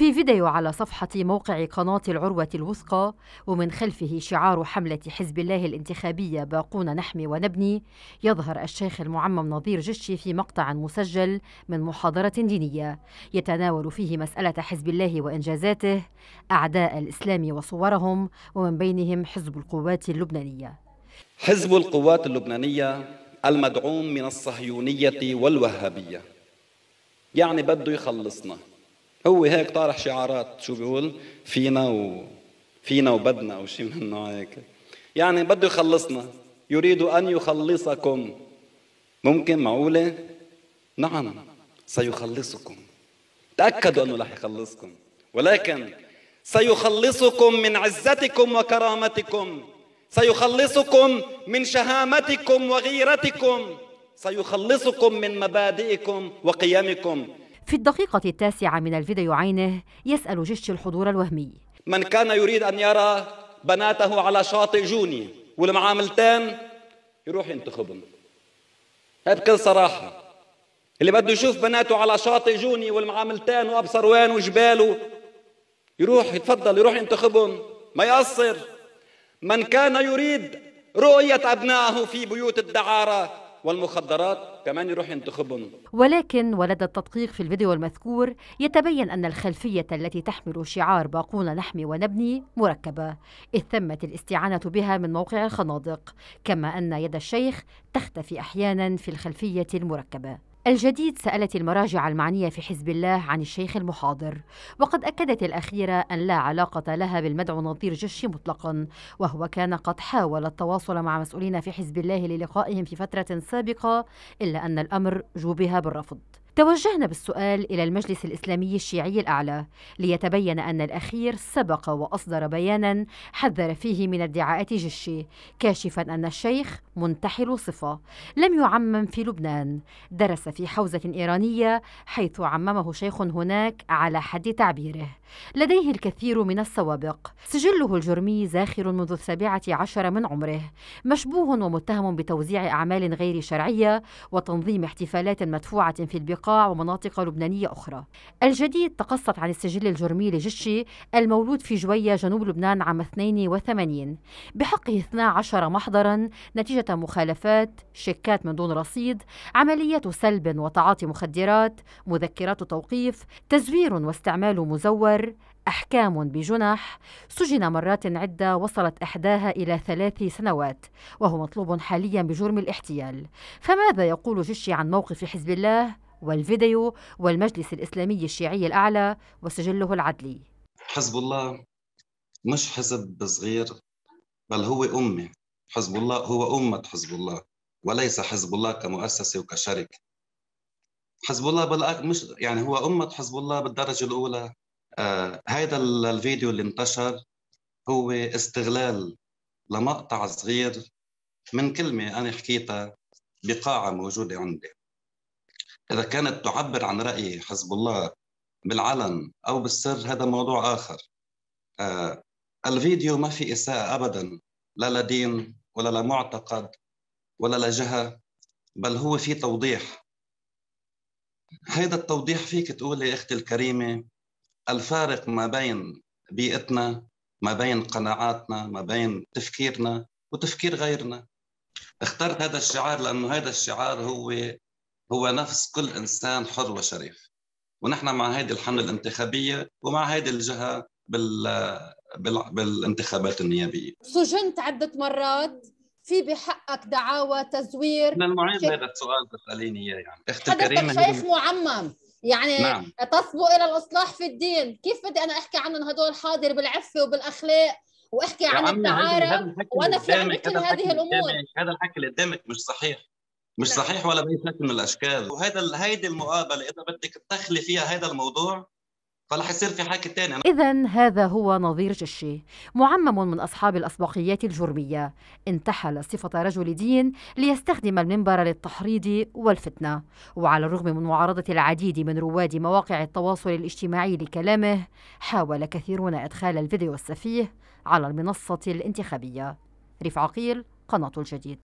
في فيديو على صفحة موقع قناة العروة الوثقى ومن خلفه شعار حملة حزب الله الانتخابية باقون نحمي ونبني يظهر الشيخ المعمم نظير جشي في مقطع مسجل من محاضرة دينية يتناول فيه مسألة حزب الله وإنجازاته أعداء الإسلام وصورهم ومن بينهم حزب القوات اللبنانية حزب القوات اللبنانية المدعوم من الصهيونية والوهابية يعني بده يخلصنا هو هيك طارح شعارات شو بيقول فينا و فينا وبدنا او شيء من النوع هيك يعني بده يخلصنا يريد ان يخلصكم ممكن معقوله نعم سيخلصكم تاكدوا انه رح يخلصكم ولكن سيخلصكم من عزتكم وكرامتكم سيخلصكم من شهامتكم وغيرتكم سيخلصكم من مبادئكم وقيمكم في الدقيقة التاسعة من الفيديو عينه يسأل جيش الحضور الوهمي من كان يريد أن يرى بناته على شاطئ جوني والمعاملتان يروح ينتخبهم هاي بكل صراحة اللي بده يشوف بناته على شاطئ جوني والمعاملتان وأبصر وين وجباله يروح يتفضل يروح ينتخبهم ما يقصر من كان يريد رؤية أبنائه في بيوت الدعارة والمخدرات كمان يروح ينتخبهم ولكن ولدى التدقيق في الفيديو المذكور يتبين أن الخلفية التي تحمل شعار باقون نحمي ونبني مركبة إذ تمت الاستعانة بها من موقع الخنادق كما أن يد الشيخ تختفي أحيانا في الخلفية المركبة الجديد سألت المراجع المعنية في حزب الله عن الشيخ المحاضر وقد أكدت الأخيرة أن لا علاقة لها بالمدعو نظير جشي مطلقا وهو كان قد حاول التواصل مع مسؤولين في حزب الله للقائهم في فترة سابقة إلا أن الأمر جوبها بالرفض توجهنا بالسؤال إلى المجلس الإسلامي الشيعي الأعلى ليتبين أن الأخير سبق وأصدر بيانا حذر فيه من ادعاءات جشي كاشفا أن الشيخ منتحل صفة لم يعمم في لبنان درس في حوزة إيرانية حيث عممه شيخ هناك على حد تعبيره لديه الكثير من السوابق سجله الجرمي زاخر منذ السابعة عشر من عمره مشبوه ومتهم بتوزيع أعمال غير شرعية وتنظيم احتفالات مدفوعة في البقاع البقاع ومناطق لبنانية أخرى الجديد تقصت عن السجل الجرمي لجشي المولود في جوية جنوب لبنان عام 82 بحقه 12 محضرا نتيجة مخالفات شيكات من دون رصيد عملية سلب وتعاطي مخدرات مذكرات توقيف تزوير واستعمال مزور أحكام بجنح سجن مرات عدة وصلت إحداها إلى ثلاث سنوات وهو مطلوب حاليا بجرم الاحتيال فماذا يقول جشي عن موقف حزب الله والفيديو والمجلس الإسلامي الشيعي الأعلى وسجله العدلي حزب الله مش حزب صغير بل هو أمة حزب الله هو أمة حزب الله وليس حزب الله كمؤسسة وكشركة حزب الله بل مش يعني هو أمة حزب الله بالدرجة الأولى آه الفيديو اللي انتشر هو استغلال لمقطع صغير من كلمة أنا حكيتها بقاعة موجودة عندي إذا كانت تعبر عن رأي حزب الله بالعلن أو بالسر هذا موضوع آخر آه الفيديو ما في إساءة أبدا لا لدين ولا لمعتقد ولا لجهة بل هو في توضيح هذا التوضيح فيك تقول يا أختي الكريمة الفارق ما بين بيئتنا ما بين قناعاتنا ما بين تفكيرنا وتفكير غيرنا اخترت هذا الشعار لأنه هذا الشعار هو هو نفس كل إنسان حر وشريف ونحن مع هذه الحملة الانتخابية ومع هذه الجهة بال... بال... بالانتخابات النيابية سجنت عدة مرات في بحقك دعاوى تزوير من المعيد هذا السؤال بتساليني اياه يعني اختي كريمة شيخ معمم يعني نعم. تصبو الى الاصلاح في الدين كيف بدي انا احكي عنهم هدول حاضر بالعفه وبالاخلاق واحكي عن التعارف وانا في عندي كل هذه الامور هذا الحكي اللي قدامك مش صحيح مش صحيح ولا باي شكل من الاشكال وهذا هيدي المقابله اذا بدك تدخلي فيها هذا الموضوع فرح يصير في حكي تاني إذا هذا هو نظير جشي معمم من أصحاب الأسبقيات الجرمية انتحل صفة رجل دين ليستخدم المنبر للتحريض والفتنة وعلى الرغم من معارضة العديد من رواد مواقع التواصل الاجتماعي لكلامه حاول كثيرون إدخال الفيديو السفيه على المنصة الانتخابية رفع عقيل قناة الجديد